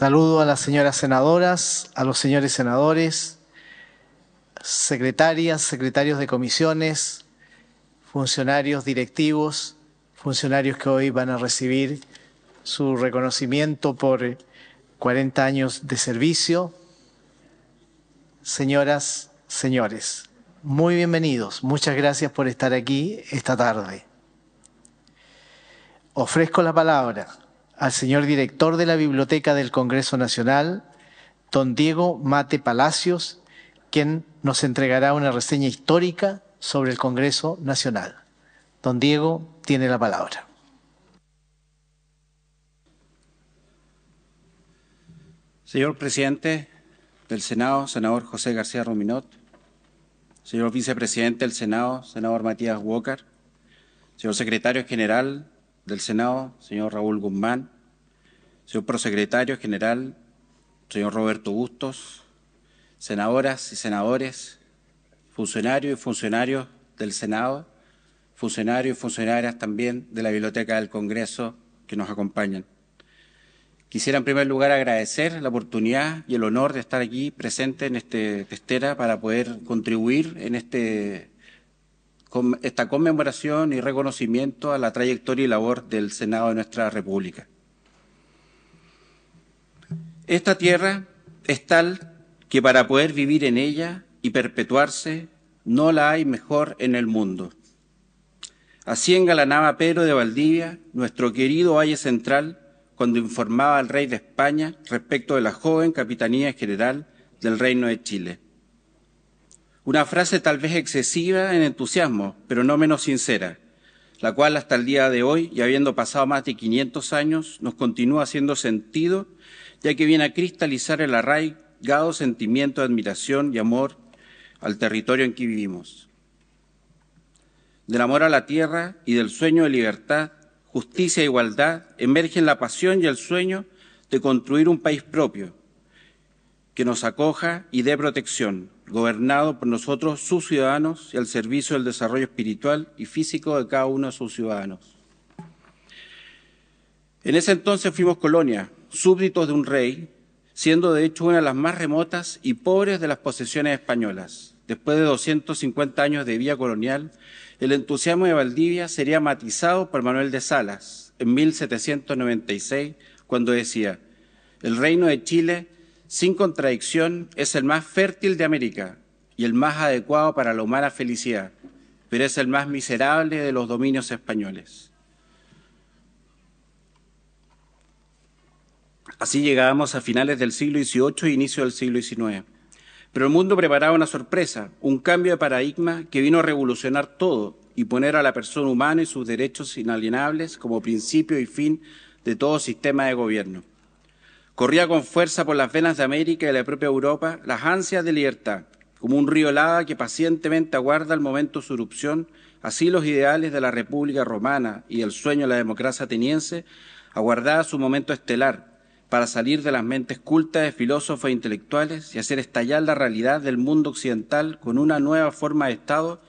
Saludo a las señoras senadoras, a los señores senadores, secretarias, secretarios de comisiones, funcionarios directivos, funcionarios que hoy van a recibir su reconocimiento por 40 años de servicio. Señoras, señores, muy bienvenidos. Muchas gracias por estar aquí esta tarde. Ofrezco la palabra al señor director de la Biblioteca del Congreso Nacional, don Diego Mate Palacios, quien nos entregará una reseña histórica sobre el Congreso Nacional. Don Diego tiene la palabra. Señor presidente del Senado, senador José García Rominot, señor vicepresidente del Senado, senador Matías Walker, señor secretario general del Senado, señor Raúl Guzmán, señor prosecretario general, señor Roberto Bustos, senadoras y senadores, funcionarios y funcionarios del Senado, funcionarios y funcionarias también de la Biblioteca del Congreso que nos acompañan. Quisiera en primer lugar agradecer la oportunidad y el honor de estar aquí presente en este Testera para poder contribuir en este con esta conmemoración y reconocimiento a la trayectoria y labor del Senado de nuestra República. Esta tierra es tal que para poder vivir en ella y perpetuarse, no la hay mejor en el mundo. Así engalanaba Pedro de Valdivia, nuestro querido Valle Central, cuando informaba al rey de España respecto de la joven capitanía general del Reino de Chile. Una frase tal vez excesiva en entusiasmo, pero no menos sincera, la cual hasta el día de hoy, y habiendo pasado más de 500 años, nos continúa haciendo sentido, ya que viene a cristalizar el arraigado sentimiento de admiración y amor al territorio en que vivimos. Del amor a la tierra y del sueño de libertad, justicia e igualdad emergen la pasión y el sueño de construir un país propio que nos acoja y dé protección gobernado por nosotros, sus ciudadanos, y al servicio del desarrollo espiritual y físico de cada uno de sus ciudadanos. En ese entonces fuimos colonia, súbditos de un rey, siendo de hecho una de las más remotas y pobres de las posesiones españolas. Después de 250 años de vía colonial, el entusiasmo de Valdivia sería matizado por Manuel de Salas en 1796, cuando decía, el reino de Chile sin contradicción, es el más fértil de América y el más adecuado para la humana felicidad, pero es el más miserable de los dominios españoles. Así llegábamos a finales del siglo XVIII e inicio del siglo XIX. Pero el mundo preparaba una sorpresa, un cambio de paradigma que vino a revolucionar todo y poner a la persona humana y sus derechos inalienables como principio y fin de todo sistema de gobierno. Corría con fuerza por las venas de América y de la propia Europa las ansias de libertad, como un río lava que pacientemente aguarda el momento de su erupción, así los ideales de la República Romana y el sueño de la democracia ateniense aguardaba su momento estelar para salir de las mentes cultas de filósofos e intelectuales y hacer estallar la realidad del mundo occidental con una nueva forma de Estado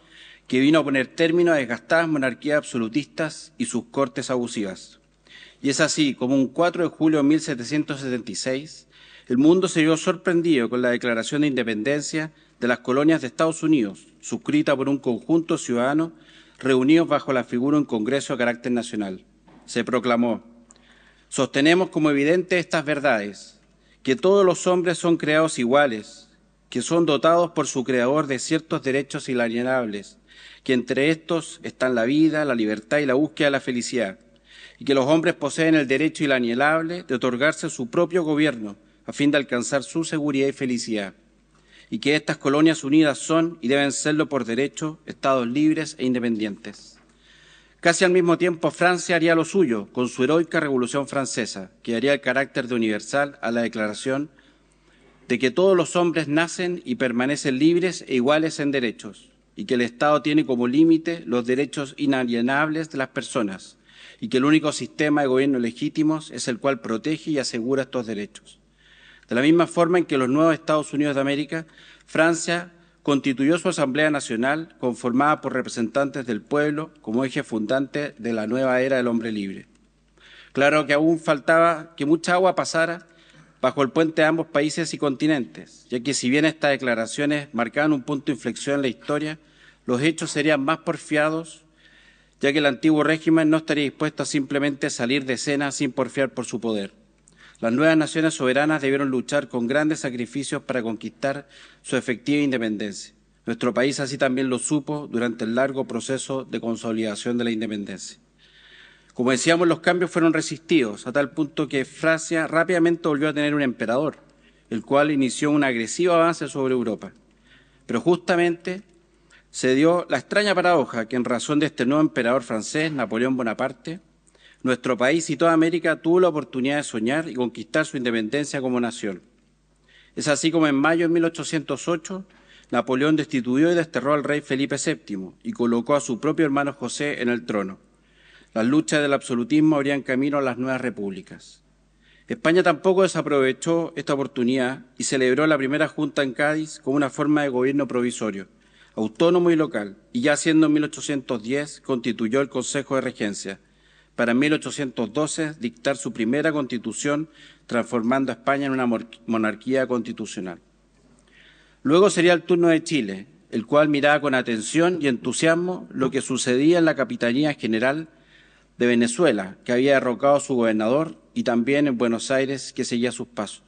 que vino a poner término a desgastadas monarquías absolutistas y sus cortes abusivas. Y es así como un 4 de julio de 1776, el mundo se vio sorprendido con la Declaración de Independencia de las colonias de Estados Unidos, suscrita por un conjunto ciudadano reunido bajo la figura de un Congreso de carácter nacional. Se proclamó, sostenemos como evidentes estas verdades, que todos los hombres son creados iguales, que son dotados por su Creador de ciertos derechos inalienables, que entre estos están la vida, la libertad y la búsqueda de la felicidad y que los hombres poseen el derecho inalienable de otorgarse su propio gobierno a fin de alcanzar su seguridad y felicidad, y que estas colonias unidas son y deben serlo por derecho estados libres e independientes. Casi al mismo tiempo Francia haría lo suyo con su heroica Revolución Francesa, que daría el carácter de universal a la declaración de que todos los hombres nacen y permanecen libres e iguales en derechos, y que el Estado tiene como límite los derechos inalienables de las personas, y que el único sistema de gobierno legítimo es el cual protege y asegura estos derechos. De la misma forma en que los nuevos Estados Unidos de América, Francia constituyó su Asamblea Nacional conformada por representantes del pueblo como eje fundante de la nueva era del hombre libre. Claro que aún faltaba que mucha agua pasara bajo el puente de ambos países y continentes, ya que si bien estas declaraciones marcaban un punto de inflexión en la historia, los hechos serían más porfiados ya que el antiguo régimen no estaría dispuesto a simplemente salir de escena sin porfiar por su poder. Las nuevas naciones soberanas debieron luchar con grandes sacrificios para conquistar su efectiva independencia. Nuestro país así también lo supo durante el largo proceso de consolidación de la independencia. Como decíamos, los cambios fueron resistidos a tal punto que Francia rápidamente volvió a tener un emperador, el cual inició un agresivo avance sobre Europa. Pero justamente se dio la extraña paradoja que en razón de este nuevo emperador francés, Napoleón Bonaparte, nuestro país y toda América tuvo la oportunidad de soñar y conquistar su independencia como nación. Es así como en mayo de 1808 Napoleón destituyó y desterró al rey Felipe VII y colocó a su propio hermano José en el trono. Las luchas del absolutismo abrían camino a las nuevas repúblicas. España tampoco desaprovechó esta oportunidad y celebró la primera junta en Cádiz como una forma de gobierno provisorio autónomo y local, y ya siendo en 1810 constituyó el Consejo de Regencia, para 1812 dictar su primera constitución, transformando a España en una monarquía constitucional. Luego sería el turno de Chile, el cual miraba con atención y entusiasmo lo que sucedía en la Capitanía General de Venezuela, que había derrocado a su gobernador, y también en Buenos Aires, que seguía sus pasos.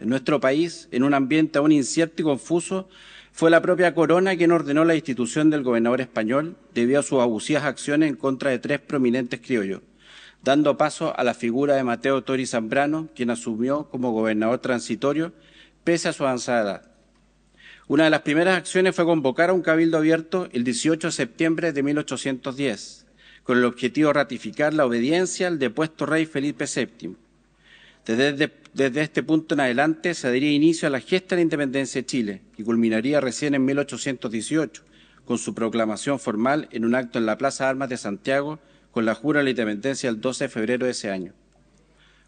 En nuestro país, en un ambiente aún incierto y confuso, fue la propia Corona quien ordenó la institución del gobernador español debido a sus abusivas acciones en contra de tres prominentes criollos, dando paso a la figura de Mateo Tori Zambrano, quien asumió como gobernador transitorio pese a su avanzada edad. Una de las primeras acciones fue convocar a un cabildo abierto el 18 de septiembre de 1810, con el objetivo de ratificar la obediencia al depuesto rey Felipe VII desde, este punto en adelante se daría inicio a la gesta de la independencia de Chile, que culminaría recién en 1818, con su proclamación formal en un acto en la Plaza de Armas de Santiago, con la jura de la independencia el 12 de febrero de ese año.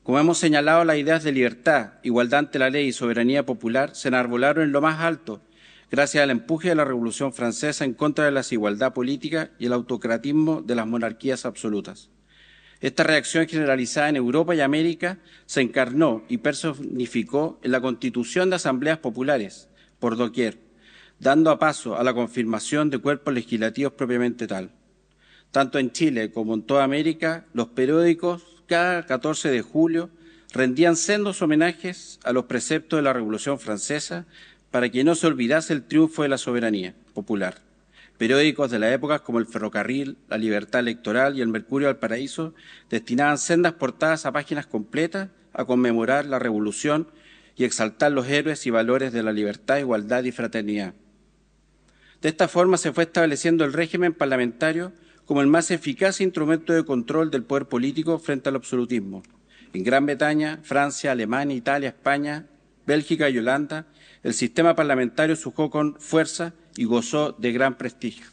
Como hemos señalado, las ideas de libertad, igualdad ante la ley y soberanía popular se enarbolaron en lo más alto, gracias al empuje de la Revolución Francesa en contra de la desigualdad política y el autocratismo de las monarquías absolutas. Esta reacción generalizada en Europa y América se encarnó y personificó en la constitución de asambleas populares por doquier, dando a paso a la confirmación de cuerpos legislativos propiamente tal. Tanto en Chile como en toda América, los periódicos cada 14 de julio rendían sendos homenajes a los preceptos de la Revolución Francesa para que no se olvidase el triunfo de la soberanía popular. Periódicos de la época como El Ferrocarril, La Libertad Electoral y El Mercurio al Paraíso destinaban sendas portadas a páginas completas a conmemorar la revolución y exaltar los héroes y valores de la libertad, igualdad y fraternidad. De esta forma se fue estableciendo el régimen parlamentario como el más eficaz instrumento de control del poder político frente al absolutismo. En Gran Bretaña, Francia, Alemania, Italia, España, Bélgica y Holanda, el sistema parlamentario sujó con fuerza y gozó de gran prestigio.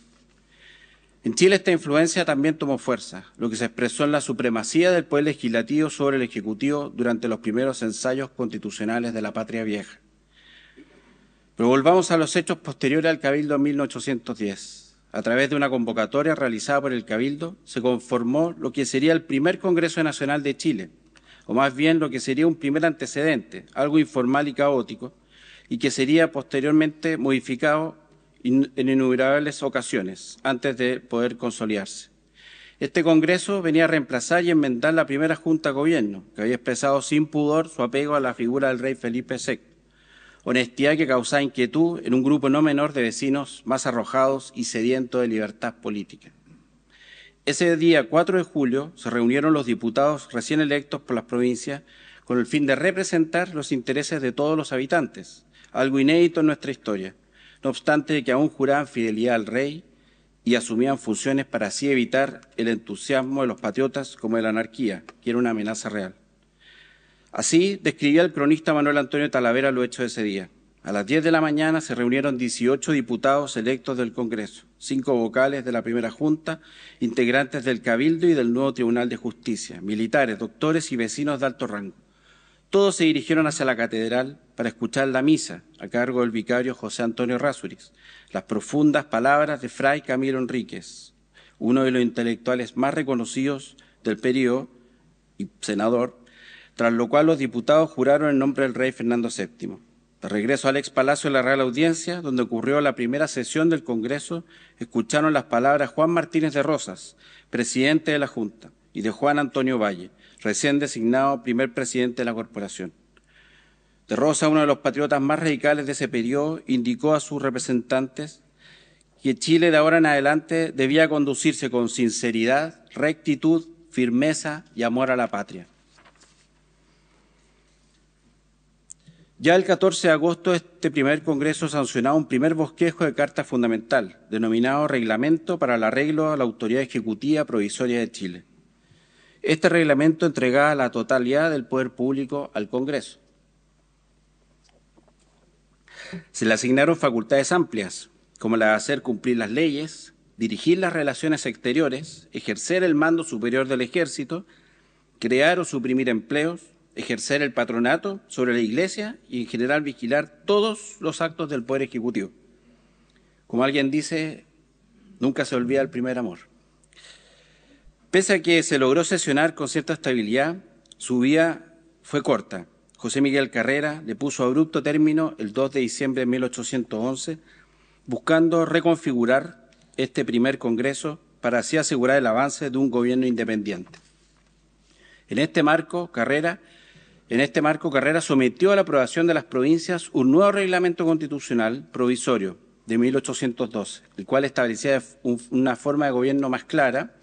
En Chile esta influencia también tomó fuerza, lo que se expresó en la supremacía del poder legislativo sobre el ejecutivo durante los primeros ensayos constitucionales de la patria vieja. Pero volvamos a los hechos posteriores al Cabildo en 1810. A través de una convocatoria realizada por el Cabildo, se conformó lo que sería el primer Congreso Nacional de Chile, o más bien lo que sería un primer antecedente, algo informal y caótico, y que sería posteriormente modificado en innumerables ocasiones antes de poder consolidarse. Este Congreso venía a reemplazar y enmendar la primera Junta de Gobierno, que había expresado sin pudor su apego a la figura del rey Felipe VI. Honestidad que causaba inquietud en un grupo no menor de vecinos más arrojados y sedientos de libertad política. Ese día 4 de julio se reunieron los diputados recién electos por las provincias con el fin de representar los intereses de todos los habitantes, algo inédito en nuestra historia. No obstante que aún juraban fidelidad al rey y asumían funciones para así evitar el entusiasmo de los patriotas como de la anarquía, que era una amenaza real. Así describía el cronista Manuel Antonio Talavera lo hecho ese día. A las 10 de la mañana se reunieron 18 diputados electos del Congreso, cinco vocales de la primera Junta, integrantes del Cabildo y del nuevo Tribunal de Justicia, militares, doctores y vecinos de alto rango. Todos se dirigieron hacia la catedral para escuchar la misa a cargo del vicario José Antonio Rázuriz, las profundas palabras de Fray Camilo Enríquez, uno de los intelectuales más reconocidos del periodo y senador, tras lo cual los diputados juraron en nombre del rey Fernando VII. De regreso al ex Palacio de la Real Audiencia, donde ocurrió la primera sesión del Congreso, escucharon las palabras Juan Martínez de Rosas, presidente de la Junta, y de Juan Antonio Valle, recién designado primer presidente de la corporación. De Rosa, uno de los patriotas más radicales de ese periodo, indicó a sus representantes que Chile de ahora en adelante debía conducirse con sinceridad, rectitud, firmeza y amor a la patria. Ya el 14 de agosto este primer Congreso sancionaba un primer bosquejo de carta fundamental, denominado Reglamento para el arreglo a la Autoridad Ejecutiva Provisoria de Chile. Este reglamento entregaba la totalidad del poder público al Congreso. Se le asignaron facultades amplias, como la de hacer cumplir las leyes, dirigir las relaciones exteriores, ejercer el mando superior del ejército, crear o suprimir empleos, ejercer el patronato sobre la Iglesia y en general vigilar todos los actos del Poder Ejecutivo. Como alguien dice, nunca se olvida el primer amor. Pese a que se logró sesionar con cierta estabilidad, su vida fue corta. José Miguel Carrera le puso abrupto término el 2 de diciembre de 1811, buscando reconfigurar este primer Congreso para así asegurar el avance de un gobierno independiente. En este marco, Carrera, en este marco, Carrera sometió a la aprobación de las provincias un nuevo reglamento constitucional provisorio de 1812, el cual establecía una forma de gobierno más clara,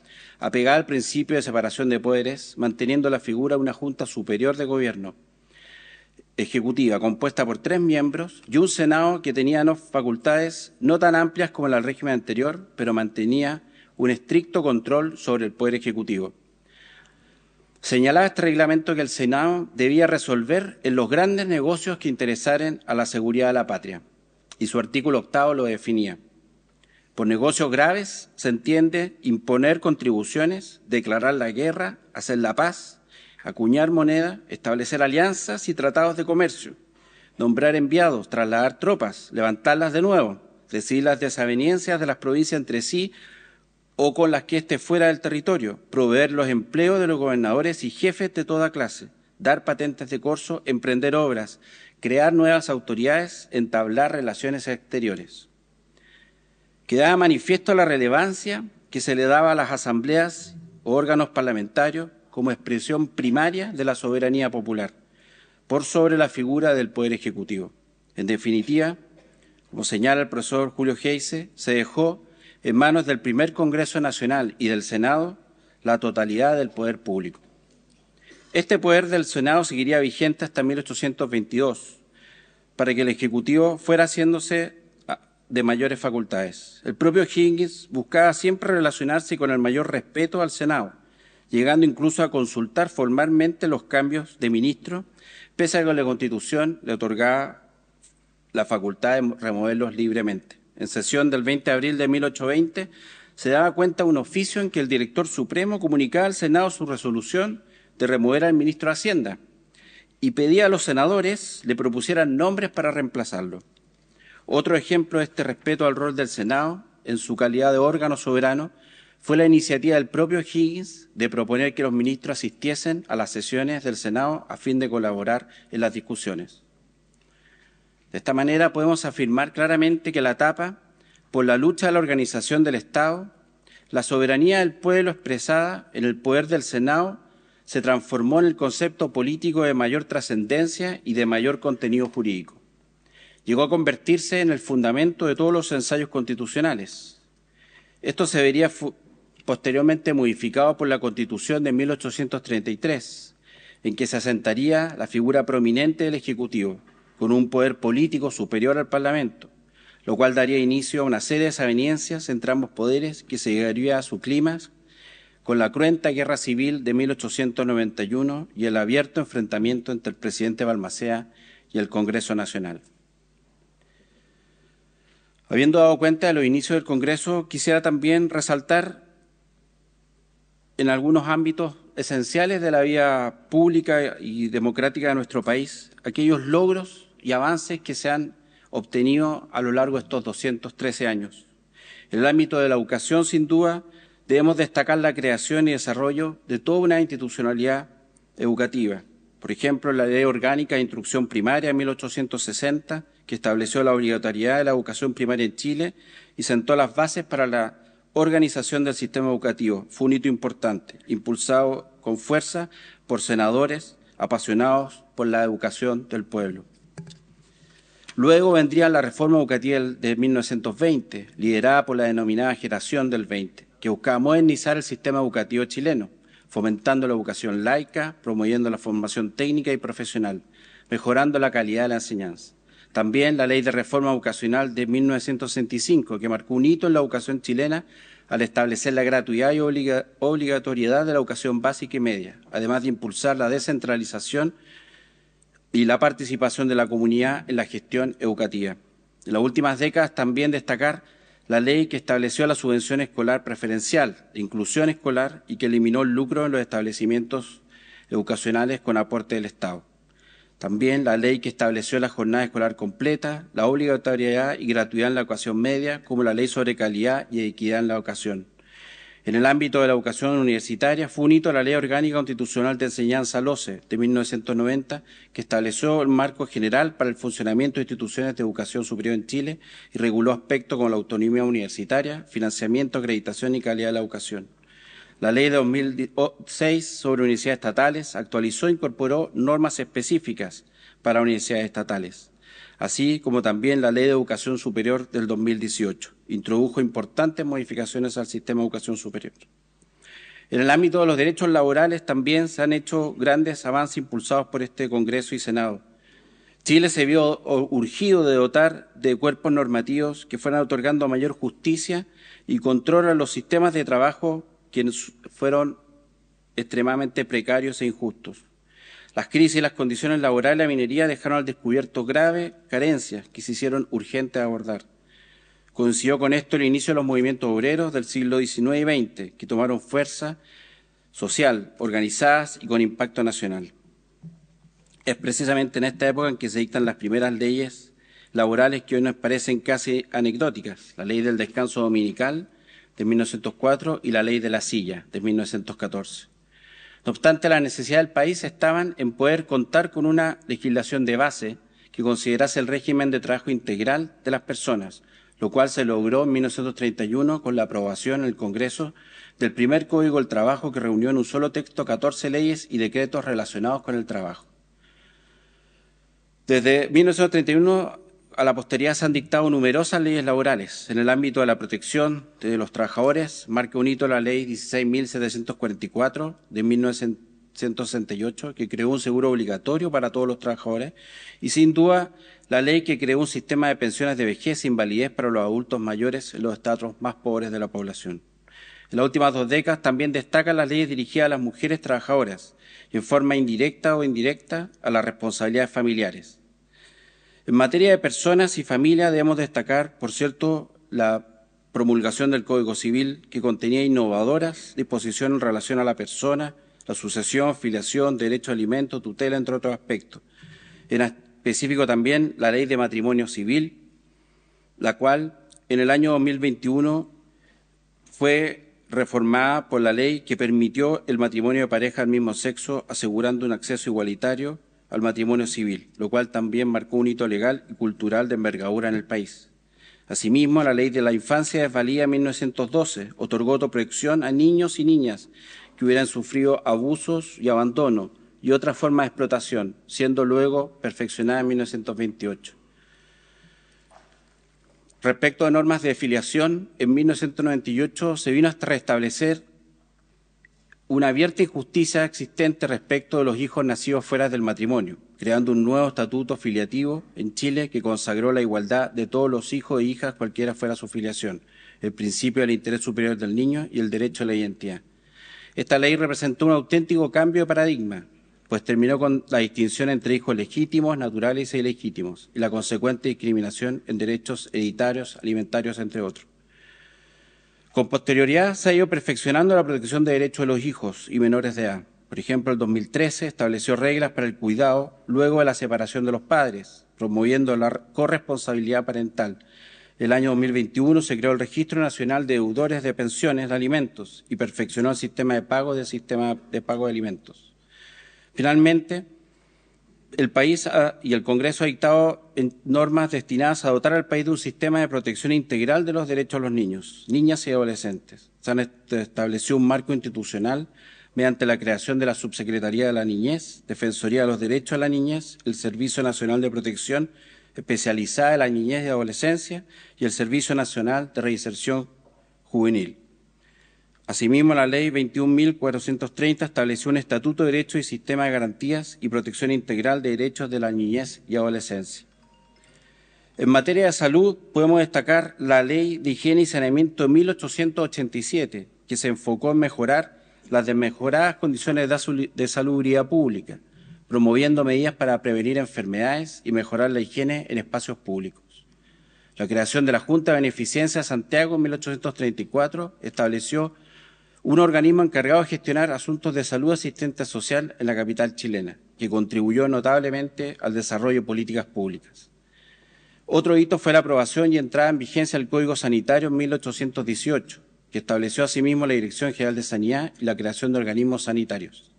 apegada al principio de separación de poderes, manteniendo la figura de una Junta Superior de Gobierno Ejecutiva compuesta por tres miembros y un Senado que tenía facultades no tan amplias como el régimen anterior, pero mantenía un estricto control sobre el Poder Ejecutivo. Señalaba este reglamento que el Senado debía resolver en los grandes negocios que interesaren a la seguridad de la patria, y su artículo octavo lo definía. Por negocios graves se entiende imponer contribuciones, declarar la guerra, hacer la paz, acuñar moneda, establecer alianzas y tratados de comercio, nombrar enviados, trasladar tropas, levantarlas de nuevo, decir las desavenencias de las provincias entre sí o con las que esté fuera del territorio, proveer los empleos de los gobernadores y jefes de toda clase, dar patentes de corso, emprender obras, crear nuevas autoridades, entablar relaciones exteriores quedaba manifiesto la relevancia que se le daba a las asambleas o órganos parlamentarios como expresión primaria de la soberanía popular, por sobre la figura del Poder Ejecutivo. En definitiva, como señala el profesor Julio Geise, se dejó en manos del primer Congreso Nacional y del Senado la totalidad del poder público. Este poder del Senado seguiría vigente hasta 1822, para que el Ejecutivo fuera haciéndose de mayores facultades. El propio Higgins buscaba siempre relacionarse con el mayor respeto al Senado, llegando incluso a consultar formalmente los cambios de ministro, pese a que la Constitución le otorgaba la facultad de removerlos libremente. En sesión del 20 de abril de 1820 se daba cuenta un oficio en que el director supremo comunicaba al Senado su resolución de remover al ministro de Hacienda y pedía a los senadores le propusieran nombres para reemplazarlo. Otro ejemplo de este respeto al rol del Senado, en su calidad de órgano soberano, fue la iniciativa del propio Higgins de proponer que los ministros asistiesen a las sesiones del Senado a fin de colaborar en las discusiones. De esta manera podemos afirmar claramente que la etapa por la lucha de la organización del Estado, la soberanía del pueblo expresada en el poder del Senado se transformó en el concepto político de mayor trascendencia y de mayor contenido jurídico llegó a convertirse en el fundamento de todos los ensayos constitucionales. Esto se vería posteriormente modificado por la Constitución de 1833, en que se asentaría la figura prominente del Ejecutivo, con un poder político superior al Parlamento, lo cual daría inicio a una serie de desavenencias entre ambos poderes que se llegaría a su clima con la cruenta guerra civil de 1891 y el abierto enfrentamiento entre el presidente Balmaceda y el Congreso Nacional. Habiendo dado cuenta de los inicios del Congreso, quisiera también resaltar en algunos ámbitos esenciales de la vida pública y democrática de nuestro país aquellos logros y avances que se han obtenido a lo largo de estos 213 años. En el ámbito de la educación, sin duda, debemos destacar la creación y desarrollo de toda una institucionalidad educativa. Por ejemplo, la Ley Orgánica de Instrucción Primaria de 1860 que estableció la obligatoriedad de la educación primaria en Chile y sentó las bases para la organización del sistema educativo. Fue un hito importante, impulsado con fuerza por senadores apasionados por la educación del pueblo. Luego vendría la reforma educativa de 1920, liderada por la denominada generación del 20, que buscaba modernizar el sistema educativo chileno, fomentando la educación laica, promoviendo la formación técnica y profesional, mejorando la calidad de la enseñanza. También la ley de reforma Educacional de 1965, que marcó un hito en la educación chilena al establecer la gratuidad y obligatoriedad de la educación básica y media, además de impulsar la descentralización y la participación de la comunidad en la gestión educativa. En las últimas décadas también destacar la ley que estableció la subvención escolar preferencial, de inclusión escolar y que eliminó el lucro en los establecimientos educacionales con aporte del Estado. También la ley que estableció la jornada escolar completa, la obligatoriedad y gratuidad en la educación media, como la ley sobre calidad y equidad en la educación. En el ámbito de la educación universitaria fue un hito la Ley Orgánica Constitucional de Enseñanza LOCE de 1990, que estableció el marco general para el funcionamiento de instituciones de educación superior en Chile y reguló aspectos como la autonomía universitaria, financiamiento, acreditación y calidad de la educación. La ley de 2006 sobre universidades estatales actualizó e incorporó normas específicas para universidades estatales, así como también la ley de educación superior del 2018. Introdujo importantes modificaciones al sistema de educación superior. En el ámbito de los derechos laborales también se han hecho grandes avances impulsados por este Congreso y Senado. Chile se vio urgido de dotar de cuerpos normativos que fueran otorgando mayor justicia y control a los sistemas de trabajo quienes fueron extremadamente precarios e injustos. Las crisis y las condiciones laborales de la minería dejaron al descubierto graves carencias que se hicieron urgentes de abordar. Coincidió con esto el inicio de los movimientos obreros del siglo XIX y XX, que tomaron fuerza social, organizadas y con impacto nacional. Es precisamente en esta época en que se dictan las primeras leyes laborales que hoy nos parecen casi anecdóticas, la ley del descanso dominical de 1904 y la Ley de la Silla de 1914. No obstante, la necesidad del país estaban en poder contar con una legislación de base que considerase el régimen de trabajo integral de las personas, lo cual se logró en 1931 con la aprobación en el Congreso del primer Código del Trabajo que reunió en un solo texto 14 leyes y decretos relacionados con el trabajo. Desde 1931 a la posteridad se han dictado numerosas leyes laborales. En el ámbito de la protección de los trabajadores, marca un hito la ley 16.744 de 1968, que creó un seguro obligatorio para todos los trabajadores, y sin duda la ley que creó un sistema de pensiones de vejez e invalidez para los adultos mayores en los estados más pobres de la población. En las últimas dos décadas también destacan las leyes dirigidas a las mujeres trabajadoras, en forma indirecta o indirecta, a las responsabilidades familiares en materia de personas y familia debemos destacar, por cierto, la promulgación del Código Civil que contenía innovadoras disposiciones en relación a la persona, la sucesión, filiación, derecho a alimento, tutela, entre otros aspectos. En específico también la Ley de Matrimonio Civil, la cual en el año 2021 fue reformada por la ley que permitió el matrimonio de pareja del mismo sexo, asegurando un acceso igualitario al matrimonio civil, lo cual también marcó un hito legal y cultural de envergadura en el país. Asimismo, la Ley de la Infancia de en 1912 otorgó protección a niños y niñas que hubieran sufrido abusos y abandono y otras formas de explotación, siendo luego perfeccionada en 1928. Respecto a normas de filiación, en 1998 se vino hasta restablecer una abierta injusticia existente respecto de los hijos nacidos fuera del matrimonio, creando un nuevo estatuto filiativo en Chile que consagró la igualdad de todos los hijos e hijas cualquiera fuera su filiación, el principio del interés superior del niño y el derecho a la identidad. Esta ley representó un auténtico cambio de paradigma, pues terminó con la distinción entre hijos legítimos, naturales e ilegítimos, y la consecuente discriminación en derechos hereditarios, alimentarios, entre otros. Con posterioridad se ha ido perfeccionando la protección de derechos de los hijos y menores de edad. Por ejemplo, el 2013 estableció reglas para el cuidado luego de la separación de los padres, promoviendo la corresponsabilidad parental. El año 2021 se creó el Registro Nacional de Deudores de Pensiones de Alimentos y perfeccionó el sistema de pago del sistema de pago de alimentos. Finalmente, el país ah, y el Congreso ha dictado normas destinadas a dotar al país de un sistema de protección integral de los derechos de los niños, niñas y adolescentes. Se han establecido un marco institucional mediante la creación de la Subsecretaría de la Niñez, Defensoría de los Derechos de la Niñez, el Servicio Nacional de Protección Especializada de la Niñez y Adolescencia y el Servicio Nacional de Reinserción Juvenil. Asimismo, la Ley 21.430 estableció un Estatuto de Derechos y Sistema de Garantías y Protección Integral de Derechos de la Niñez y Adolescencia. En materia de salud, podemos destacar la Ley de Higiene y Saneamiento 1887, que se enfocó en mejorar las desmejoradas condiciones de salud pública, promoviendo medidas para prevenir enfermedades y mejorar la higiene en espacios públicos. La creación de la Junta de Beneficencia de Santiago en 1834 estableció un organismo encargado de gestionar asuntos de salud y asistencia social en la capital chilena, que contribuyó notablemente al desarrollo de políticas públicas. Otro hito fue la aprobación y entrada en vigencia del Código Sanitario en 1818, que estableció asimismo la Dirección General de Sanidad y la creación de organismos sanitarios.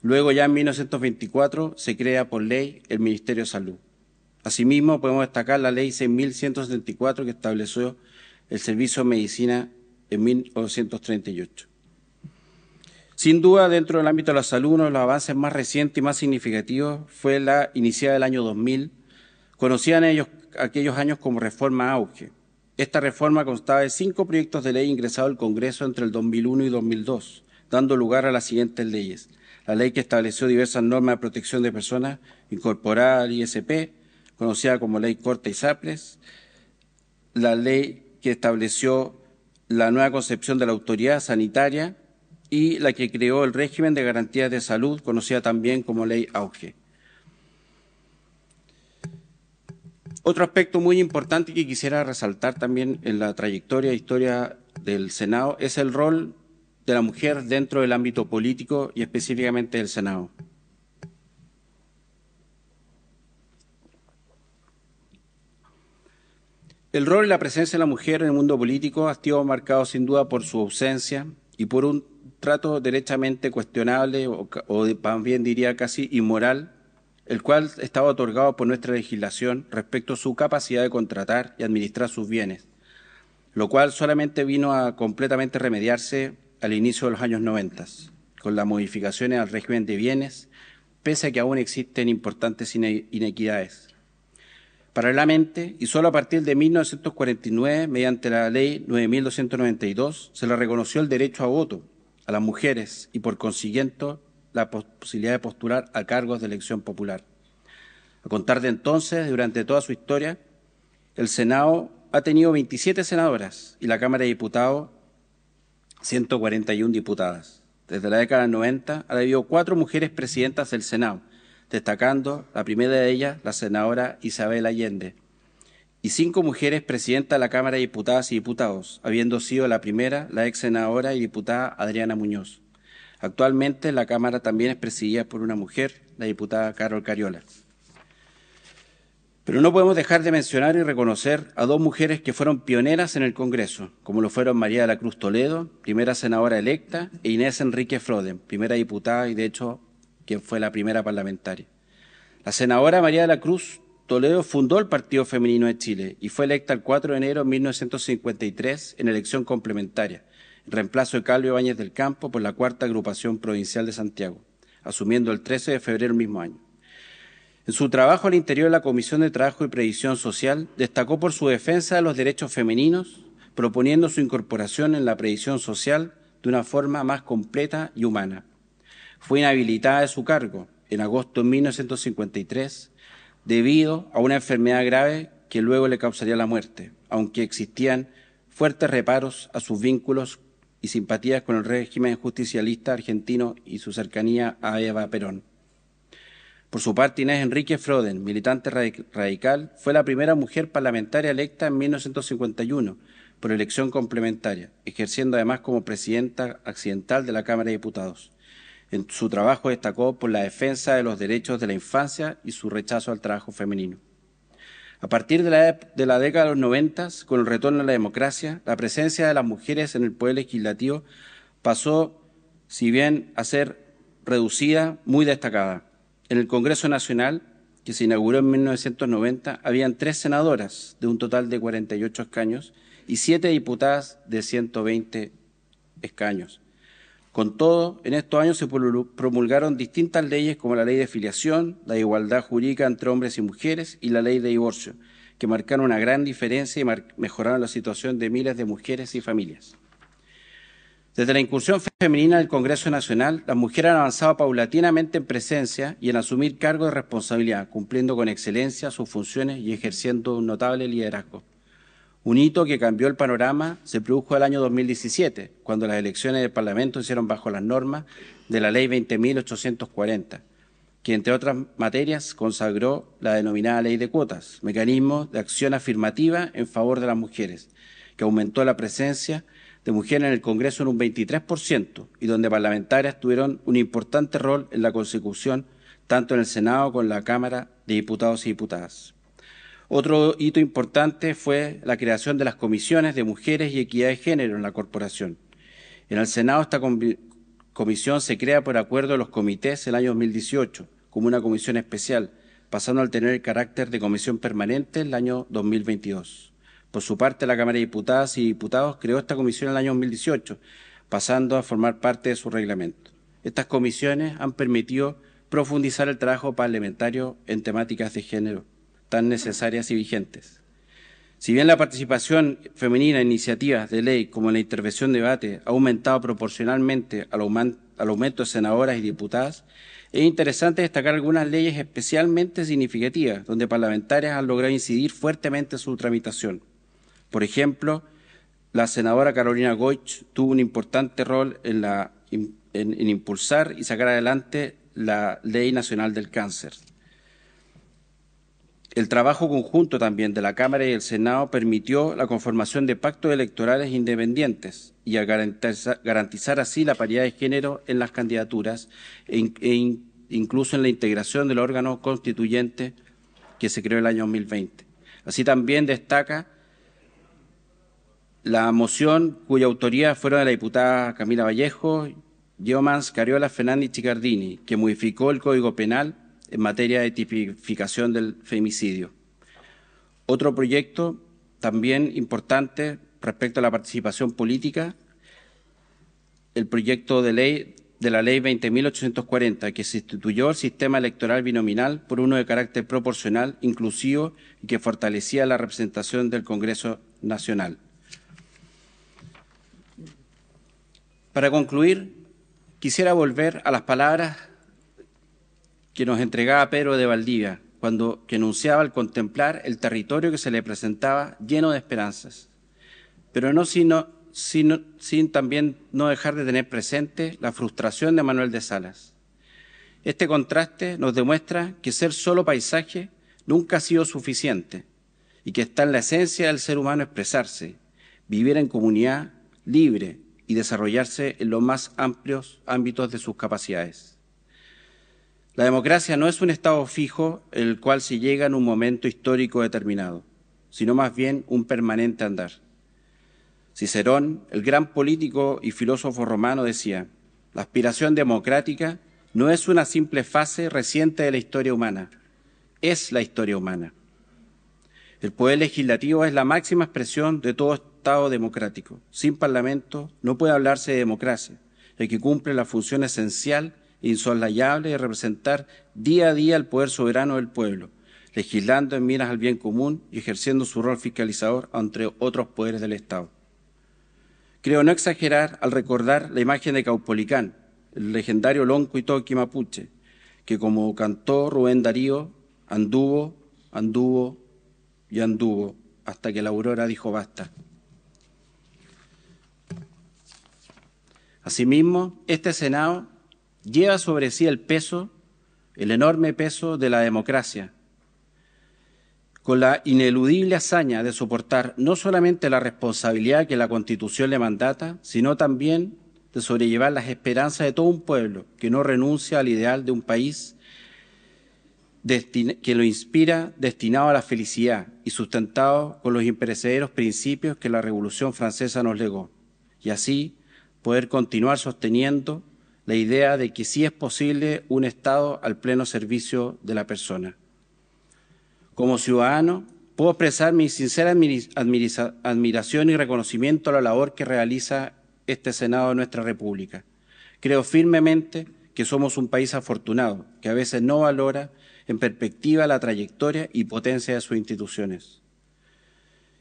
Luego, ya en 1924, se crea por ley el Ministerio de Salud. Asimismo, podemos destacar la Ley 6.174, que estableció el Servicio de Medicina en 1938. Sin duda, dentro del ámbito de la salud, uno los avances más recientes y más significativos fue la iniciada del año 2000, Conocían en ellos, aquellos años como reforma auge. Esta reforma constaba de cinco proyectos de ley ingresados al Congreso entre el 2001 y 2002, dando lugar a las siguientes leyes. La ley que estableció diversas normas de protección de personas, incorporadas al ISP, conocida como Ley Corte y Saples. la ley que estableció la nueva concepción de la autoridad sanitaria y la que creó el régimen de garantías de salud, conocida también como ley AUGE. Otro aspecto muy importante que quisiera resaltar también en la trayectoria e historia del Senado es el rol de la mujer dentro del ámbito político y específicamente del Senado. El rol y la presencia de la mujer en el mundo político ha sido marcado sin duda por su ausencia y por un trato derechamente cuestionable o, o más bien diría casi inmoral, el cual estaba otorgado por nuestra legislación respecto a su capacidad de contratar y administrar sus bienes, lo cual solamente vino a completamente remediarse al inicio de los años 90, con las modificaciones al régimen de bienes, pese a que aún existen importantes inequidades. Paralelamente, y solo a partir de 1949, mediante la Ley 9292, se le reconoció el derecho a voto a las mujeres y, por consiguiente, la posibilidad de postular a cargos de elección popular. A contar de entonces, durante toda su historia, el Senado ha tenido 27 senadoras y la Cámara de Diputados 141 diputadas. Desde la década del 90 ha habido cuatro mujeres presidentas del Senado destacando la primera de ellas, la senadora Isabel Allende, y cinco mujeres presidenta de la Cámara de Diputadas y Diputados, habiendo sido la primera la ex senadora y diputada Adriana Muñoz. Actualmente la Cámara también es presidida por una mujer, la diputada Carol Cariola. Pero no podemos dejar de mencionar y reconocer a dos mujeres que fueron pioneras en el Congreso, como lo fueron María de la Cruz Toledo, primera senadora electa, e Inés Enrique Froden, primera diputada y de hecho quien fue la primera parlamentaria. La senadora María de la Cruz Toledo fundó el Partido Femenino de Chile y fue electa el 4 de enero de 1953 en elección complementaria, en reemplazo de Calvio Báñez del Campo por la cuarta agrupación provincial de Santiago, asumiendo el 13 de febrero del mismo año. En su trabajo al interior de la Comisión de Trabajo y Previsión Social, destacó por su defensa de los derechos femeninos, proponiendo su incorporación en la previsión social de una forma más completa y humana fue inhabilitada de su cargo en agosto de 1953 debido a una enfermedad grave que luego le causaría la muerte, aunque existían fuertes reparos a sus vínculos y simpatías con el régimen justicialista argentino y su cercanía a Eva Perón. Por su parte, Inés Enrique Froden, militante radical, fue la primera mujer parlamentaria electa en 1951 por elección complementaria, ejerciendo además como presidenta accidental de la Cámara de Diputados. En su trabajo destacó por la defensa de los derechos de la infancia y su rechazo al trabajo femenino. A partir de la, década de los 90, con el retorno a la democracia, la presencia de las mujeres en el poder legislativo pasó, si bien a ser reducida, muy destacada. En el Congreso Nacional, que se inauguró en 1990, habían tres senadoras de un total de 48 escaños y siete diputadas de 120 escaños. Con todo, en estos años se promulgaron distintas leyes como la ley de filiación, la igualdad jurídica entre hombres y mujeres y la ley de divorcio, que marcaron una gran diferencia y mejoraron la situación de miles de mujeres y familias. Desde la incursión femenina del Congreso Nacional, las mujeres han avanzado paulatinamente en presencia y en asumir cargos de responsabilidad, cumpliendo con excelencia sus funciones y ejerciendo un notable liderazgo. Un hito que cambió el panorama se produjo el año 2017, cuando las elecciones del Parlamento se hicieron bajo las normas de la Ley 20.840, que entre otras materias consagró la denominada Ley de Cuotas, mecanismo de acción afirmativa en favor de las mujeres, que aumentó la presencia de mujeres en el Congreso en un 23% y donde parlamentarias tuvieron un importante rol en la consecución tanto en el Senado como en la Cámara de Diputados y Diputadas. Otro hito importante fue la creación de las comisiones de mujeres y equidad de género en la corporación. En el Senado esta comisión se crea por acuerdo de los comités el año 2018 como una comisión especial, pasando al tener el carácter de comisión permanente el año 2022. Por su parte, la Cámara de Diputadas y Diputados creó esta comisión en el año 2018, pasando a formar parte de su reglamento. Estas comisiones han permitido profundizar el trabajo parlamentario en temáticas de género tan necesarias y vigentes. Si bien la participación femenina en iniciativas de ley como en la intervención de debate ha aumentado proporcionalmente al, aumento de senadoras y diputadas, es interesante destacar algunas leyes especialmente significativas donde parlamentarias han logrado incidir fuertemente en su tramitación. Por ejemplo, la senadora Carolina Goich tuvo un importante rol en, en impulsar y sacar adelante la Ley Nacional del Cáncer. El trabajo conjunto también de la Cámara y el Senado permitió la conformación de pactos electorales independientes y a garantizar, así la paridad de género en las candidaturas e, e incluso en la integración del órgano constituyente que se creó el año 2020. Así también destaca la moción cuya autoría fueron de la diputada Camila Vallejo, yomans Scariola, Fernández Chicardini, que modificó el Código Penal en materia de tipificación del femicidio. Otro proyecto también importante respecto a la participación política, el proyecto de ley de la Ley 20.840, que sustituyó el sistema electoral binominal por uno de carácter proporcional, inclusivo y que fortalecía la representación del Congreso Nacional. Para concluir, quisiera volver a las palabras que nos entregaba Pedro de Valdivia, cuando que anunciaba al contemplar el territorio que se le presentaba lleno de esperanzas, pero no sino, sino, sin también no dejar de tener presente la frustración de Manuel de Salas. Este contraste nos demuestra que ser solo paisaje nunca ha sido suficiente y que está en la esencia del ser humano expresarse, vivir en comunidad libre y desarrollarse en los más amplios ámbitos de sus capacidades. La democracia no es un estado fijo el cual se llega en un momento histórico determinado, sino más bien un permanente andar. Cicerón, el gran político y filósofo romano, decía, la aspiración democrática no es una simple fase reciente de la historia humana, es la historia humana. El poder legislativo es la máxima expresión de todo Estado democrático. Sin parlamento no puede hablarse de democracia, el que cumple la función esencial insoslayable de representar día a día el poder soberano del pueblo, legislando en miras al bien común y ejerciendo su rol fiscalizador entre otros poderes del Estado. Creo no exagerar al recordar la imagen de Caupolicán, el legendario lonco y toqui mapuche, que como cantó Rubén Darío, anduvo, anduvo y anduvo hasta que la aurora dijo basta. Asimismo, este Senado lleva sobre sí el peso, el enorme peso de la democracia, con la ineludible hazaña de soportar no solamente la responsabilidad que la Constitución le mandata, sino también de sobrellevar las esperanzas de todo un pueblo que no renuncia al ideal de un país que lo inspira destinado a la felicidad y sustentado con los imperecederos principios que la Revolución Francesa nos legó, y así poder continuar sosteniendo la idea de que sí es posible un Estado al pleno servicio de la persona. Como ciudadano, puedo expresar mi sincera admiración y reconocimiento a la labor que realiza este Senado de nuestra República. Creo firmemente que somos un país afortunado, que a veces no valora en perspectiva la trayectoria y potencia de sus instituciones.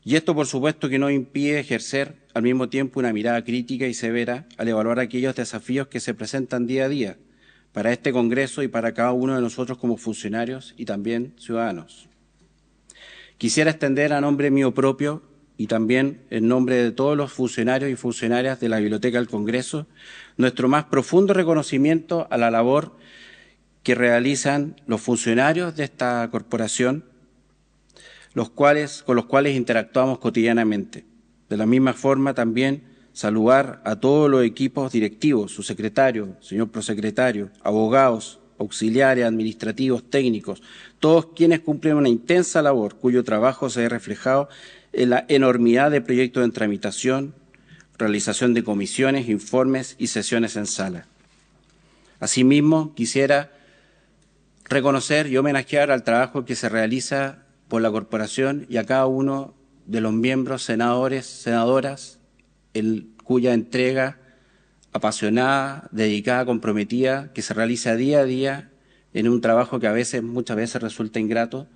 Y esto, por supuesto, que no impide ejercer al mismo tiempo una mirada crítica y severa al evaluar aquellos desafíos que se presentan día a día para este Congreso y para cada uno de nosotros como funcionarios y también ciudadanos. Quisiera extender a nombre mío propio y también en nombre de todos los funcionarios y funcionarias de la Biblioteca del Congreso nuestro más profundo reconocimiento a la labor que realizan los funcionarios de esta corporación cuales, con los cuales interactuamos cotidianamente. De la misma forma, también saludar a todos los equipos directivos, su secretario, señor prosecretario, abogados, auxiliares, administrativos, técnicos, todos quienes cumplen una intensa labor cuyo trabajo se ha reflejado en la enormidad de proyectos de tramitación, realización de comisiones, informes y sesiones en sala. Asimismo, quisiera reconocer y homenajear al trabajo que se realiza por la corporación y a cada uno de los miembros, senadores, senadoras, el, cuya entrega apasionada, dedicada, comprometida, que se realiza día a día en un trabajo que a veces, muchas veces resulta ingrato,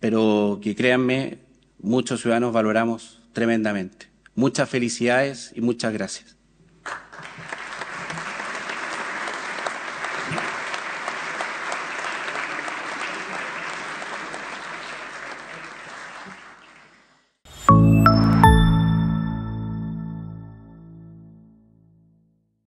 pero que créanme, muchos ciudadanos valoramos tremendamente. Muchas felicidades y muchas gracias.